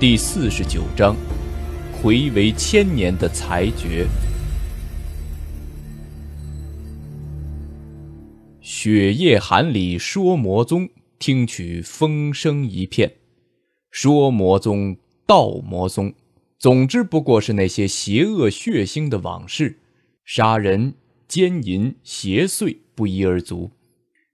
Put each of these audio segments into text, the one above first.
第四十九章，回为千年的裁决。雪夜寒里说魔宗，听取风声一片。说魔宗，道魔宗，总之不过是那些邪恶血腥的往事，杀人、奸淫、邪祟，不一而足。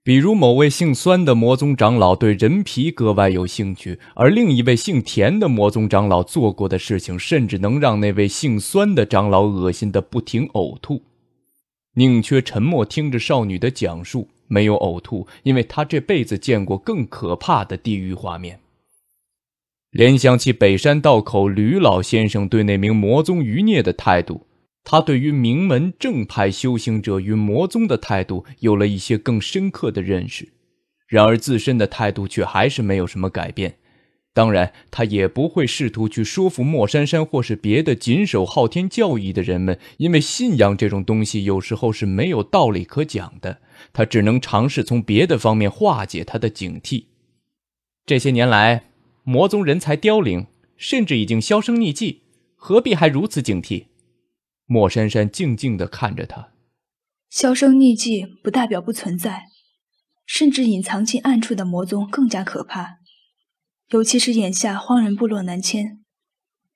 比如某位姓酸的魔宗长老对人皮格外有兴趣，而另一位姓田的魔宗长老做过的事情，甚至能让那位姓酸的长老恶心的不停呕吐。宁缺沉默听着少女的讲述，没有呕吐，因为他这辈子见过更可怕的地狱画面。联想起北山道口吕老先生对那名魔宗余孽的态度。他对于名门正派修行者与魔宗的态度有了一些更深刻的认识，然而自身的态度却还是没有什么改变。当然，他也不会试图去说服莫珊珊或是别的谨守昊天教义的人们，因为信仰这种东西有时候是没有道理可讲的。他只能尝试从别的方面化解他的警惕。这些年来，魔宗人才凋零，甚至已经销声匿迹，何必还如此警惕？莫珊珊静静地看着他，销声匿迹不代表不存在，甚至隐藏进暗处的魔宗更加可怕。尤其是眼下荒人部落南迁，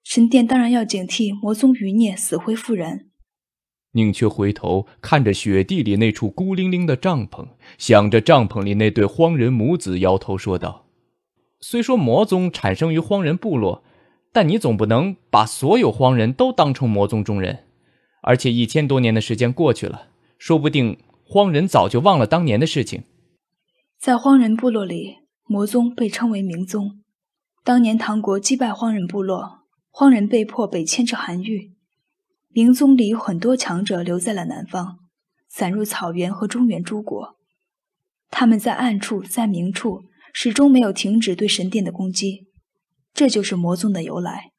神殿当然要警惕魔宗余孽死灰复燃。宁缺回头看着雪地里那处孤零零的帐篷，想着帐篷里那对荒人母子，摇头说道：“虽说魔宗产生于荒人部落，但你总不能把所有荒人都当成魔宗中人。”而且一千多年的时间过去了，说不定荒人早就忘了当年的事情。在荒人部落里，魔宗被称为明宗。当年唐国击败荒人部落，荒人被迫北迁至寒域。明宗里有很多强者留在了南方，散入草原和中原诸国。他们在暗处，在明处，始终没有停止对神殿的攻击。这就是魔宗的由来。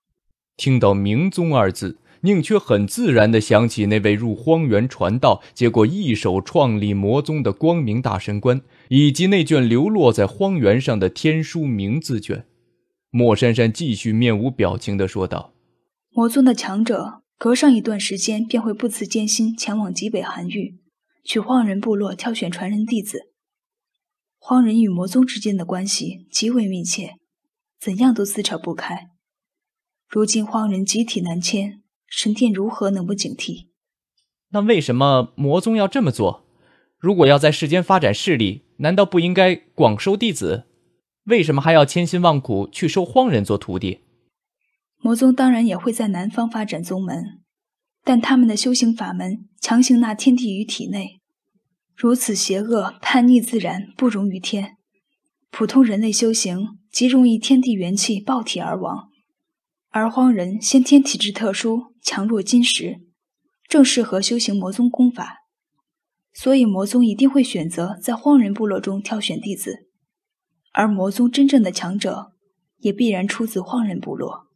听到“明宗”二字。宁缺很自然地想起那位入荒原传道，结果一手创立魔宗的光明大神官，以及那卷流落在荒原上的天书名字卷。莫珊珊继续面无表情地说道：“魔宗的强者，隔上一段时间便会不辞艰辛前往极北寒域，取荒人部落挑选传人弟子。荒人与魔宗之间的关系极为密切，怎样都撕扯不开。如今荒人集体南迁。”神殿如何能不警惕？那为什么魔宗要这么做？如果要在世间发展势力，难道不应该广收弟子？为什么还要千辛万苦去收荒人做徒弟？魔宗当然也会在南方发展宗门，但他们的修行法门强行纳天地于体内，如此邪恶叛逆，自然不容于天。普通人类修行极容易天地元气爆体而亡，而荒人先天体质特殊。强弱金石，正适合修行魔宗功法，所以魔宗一定会选择在荒人部落中挑选弟子，而魔宗真正的强者也必然出自荒人部落。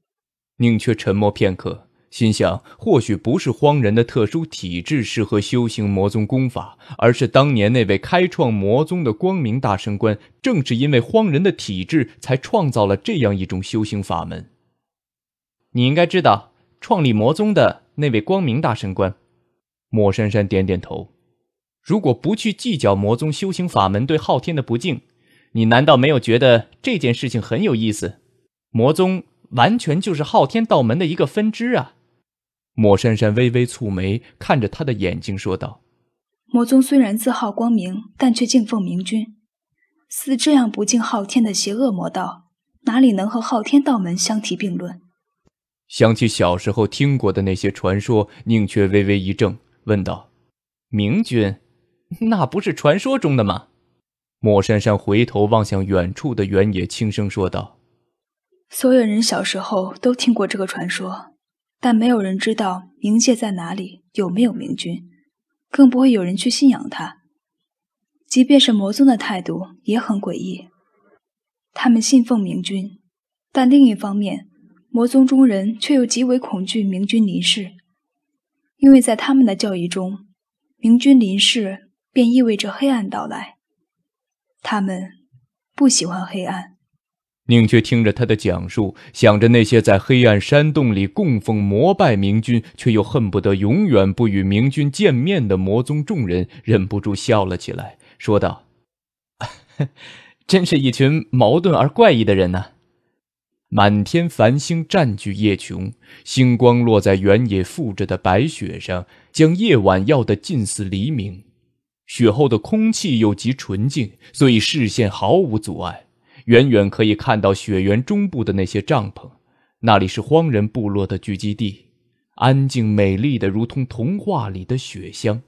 宁缺沉默片刻，心想：或许不是荒人的特殊体质适合修行魔宗功法，而是当年那位开创魔宗的光明大圣官，正是因为荒人的体质，才创造了这样一种修行法门。你应该知道。创立魔宗的那位光明大神官，莫珊珊点点头。如果不去计较魔宗修行法门对昊天的不敬，你难道没有觉得这件事情很有意思？魔宗完全就是昊天道门的一个分支啊！莫珊珊微微蹙眉，看着他的眼睛说道：“魔宗虽然自号光明，但却敬奉明君。似这样不敬昊天的邪恶魔道，哪里能和昊天道门相提并论？”想起小时候听过的那些传说，宁缺微微一怔，问道：“明君，那不是传说中的吗？”莫珊珊回头望向远处的原野，轻声说道：“所有人小时候都听过这个传说，但没有人知道冥界在哪里，有没有明君，更不会有人去信仰他。即便是魔宗的态度也很诡异，他们信奉明君，但另一方面。”魔宗中人却又极为恐惧明君临世，因为在他们的教义中，明君临世便意味着黑暗到来。他们不喜欢黑暗。宁缺听着他的讲述，想着那些在黑暗山洞里供奉、膜拜明君，却又恨不得永远不与明君见面的魔宗众人，忍不住笑了起来，说道：“ 真是一群矛盾而怪异的人呢。”满天繁星占据夜穹，星光落在原野覆着的白雪上，将夜晚耀得近似黎明。雪后的空气又极纯净，所以视线毫无阻碍，远远可以看到雪原中部的那些帐篷，那里是荒人部落的聚集地，安静美丽的如同童话里的雪乡。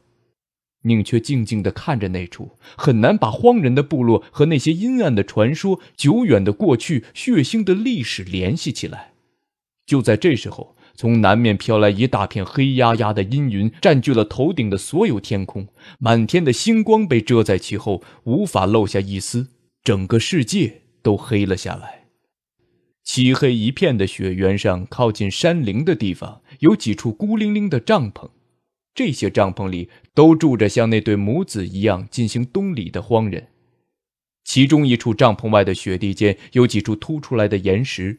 宁却静静地看着那处，很难把荒人的部落和那些阴暗的传说、久远的过去、血腥的历史联系起来。就在这时候，从南面飘来一大片黑压压的阴云，占据了头顶的所有天空，满天的星光被遮在其后，无法漏下一丝。整个世界都黑了下来，漆黑一片的雪原上，靠近山林的地方有几处孤零零的帐篷。这些帐篷里都住着像那对母子一样进行冬礼的荒人。其中一处帐篷外的雪地间有几处凸出来的岩石，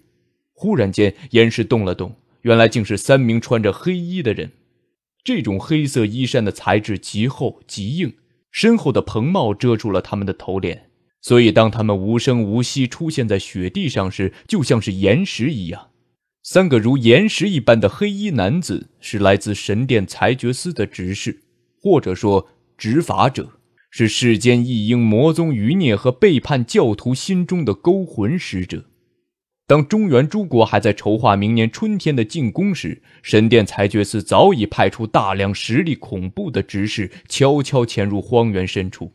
忽然间岩石动了动，原来竟是三名穿着黑衣的人。这种黑色衣衫的材质极厚极硬，身后的蓬帽遮住了他们的头脸，所以当他们无声无息出现在雪地上时，就像是岩石一样。三个如岩石一般的黑衣男子是来自神殿裁决司的执事，或者说执法者，是世间一应魔宗余孽和背叛教徒心中的勾魂使者。当中原诸国还在筹划明年春天的进攻时，神殿裁决司早已派出大量实力恐怖的执事，悄悄潜入荒原深处。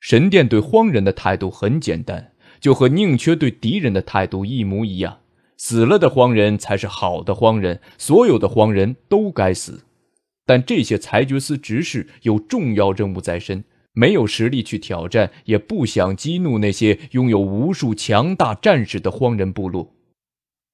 神殿对荒人的态度很简单，就和宁缺对敌人的态度一模一样。死了的荒人才是好的荒人，所有的荒人都该死。但这些裁决司执事有重要任务在身，没有实力去挑战，也不想激怒那些拥有无数强大战士的荒人部落。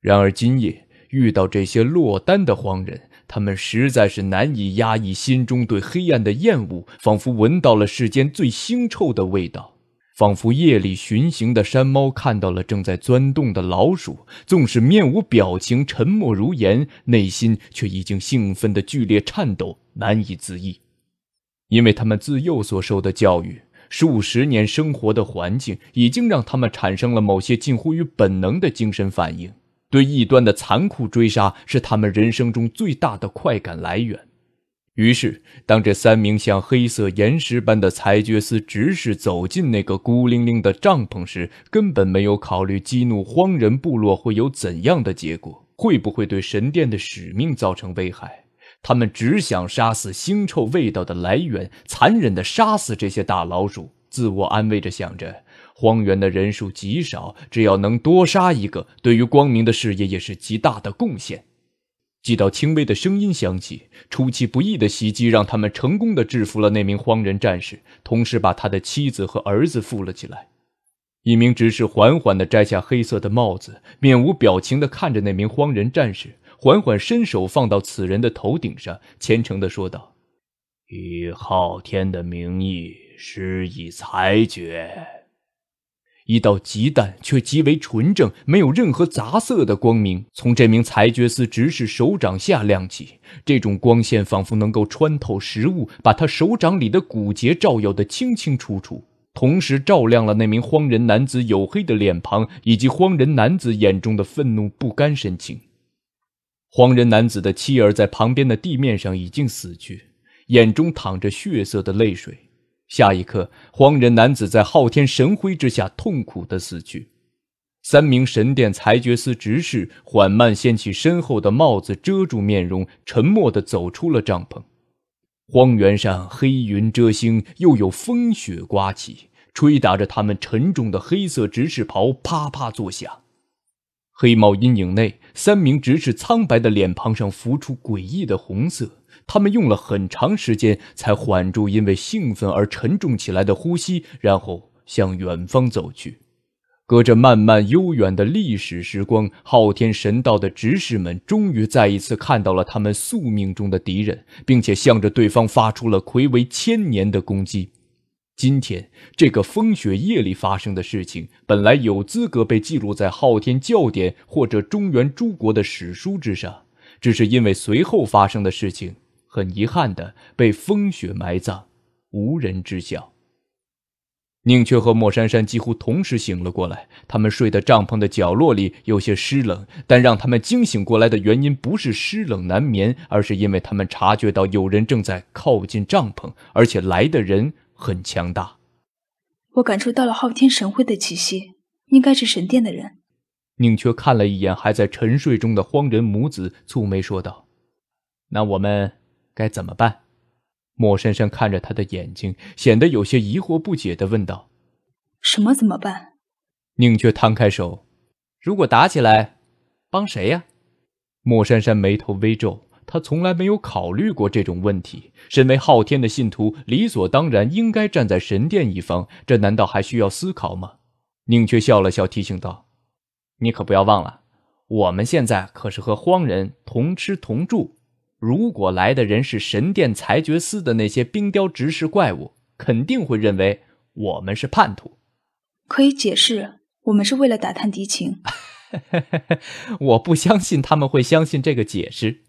然而今夜遇到这些落单的荒人，他们实在是难以压抑心中对黑暗的厌恶，仿佛闻到了世间最腥臭的味道。仿佛夜里巡行的山猫看到了正在钻洞的老鼠，纵使面无表情、沉默如言，内心却已经兴奋的剧烈颤抖，难以自抑。因为他们自幼所受的教育、数十年生活的环境，已经让他们产生了某些近乎于本能的精神反应。对异端的残酷追杀，是他们人生中最大的快感来源。于是，当这三名像黑色岩石般的裁决司执事走进那个孤零零的帐篷时，根本没有考虑激怒荒人部落会有怎样的结果，会不会对神殿的使命造成危害。他们只想杀死腥臭味道的来源，残忍地杀死这些大老鼠。自我安慰着想着，荒原的人数极少，只要能多杀一个，对于光明的事业也是极大的贡献。几道轻微的声音响起，出其不意的袭击让他们成功的制服了那名荒人战士，同时把他的妻子和儿子扶了起来。一名执事缓缓地摘下黑色的帽子，面无表情地看着那名荒人战士，缓缓伸手放到此人的头顶上，虔诚地说道：“以昊天的名义施以裁决。”一道极淡却极为纯正、没有任何杂色的光明，从这名裁决司执事手掌下亮起。这种光线仿佛能够穿透食物，把他手掌里的骨节照耀得清清楚楚，同时照亮了那名荒人男子黝黑的脸庞，以及荒人男子眼中的愤怒不甘神情。荒人男子的妻儿在旁边的地面上已经死去，眼中淌着血色的泪水。下一刻，荒人男子在昊天神辉之下痛苦的死去。三名神殿裁决司执事缓慢掀起身后的帽子，遮住面容，沉默地走出了帐篷。荒原上，黑云遮星，又有风雪刮起，吹打着他们沉重的黑色执事袍，啪啪作响。黑帽阴影内，三名执事苍白的脸庞上浮出诡异的红色。他们用了很长时间才缓住因为兴奋而沉重起来的呼吸，然后向远方走去。隔着漫漫悠远的历史时光，昊天神道的执事们终于再一次看到了他们宿命中的敌人，并且向着对方发出了睽违千年的攻击。今天这个风雪夜里发生的事情，本来有资格被记录在昊天教典或者中原诸国的史书之上，只是因为随后发生的事情。很遗憾的被风雪埋葬，无人知晓。宁缺和莫珊珊几乎同时醒了过来，他们睡的帐篷的角落里有些湿冷，但让他们惊醒过来的原因不是湿冷难眠，而是因为他们察觉到有人正在靠近帐篷，而且来的人很强大。我感受到了昊天神辉的气息，应该是神殿的人。宁缺看了一眼还在沉睡中的荒人母子，蹙眉说道：“那我们。”该怎么办？莫珊珊看着他的眼睛，显得有些疑惑不解地问道：“什么怎么办？”宁缺摊开手：“如果打起来，帮谁呀？”莫珊珊眉头微皱，他从来没有考虑过这种问题。身为昊天的信徒，理所当然应该站在神殿一方，这难道还需要思考吗？宁缺笑了笑，提醒道：“你可不要忘了，我们现在可是和荒人同吃同住。”如果来的人是神殿裁决司的那些冰雕执事怪物，肯定会认为我们是叛徒。可以解释，我们是为了打探敌情。我不相信他们会相信这个解释。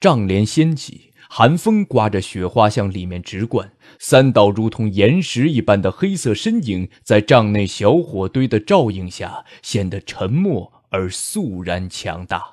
帐帘掀起，寒风刮着雪花向里面直灌。三道如同岩石一般的黑色身影，在帐内小火堆的照应下，显得沉默而肃然强大。